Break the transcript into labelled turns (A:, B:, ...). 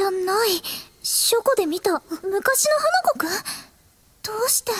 A: じゃない書庫で見た昔の花子くんどうして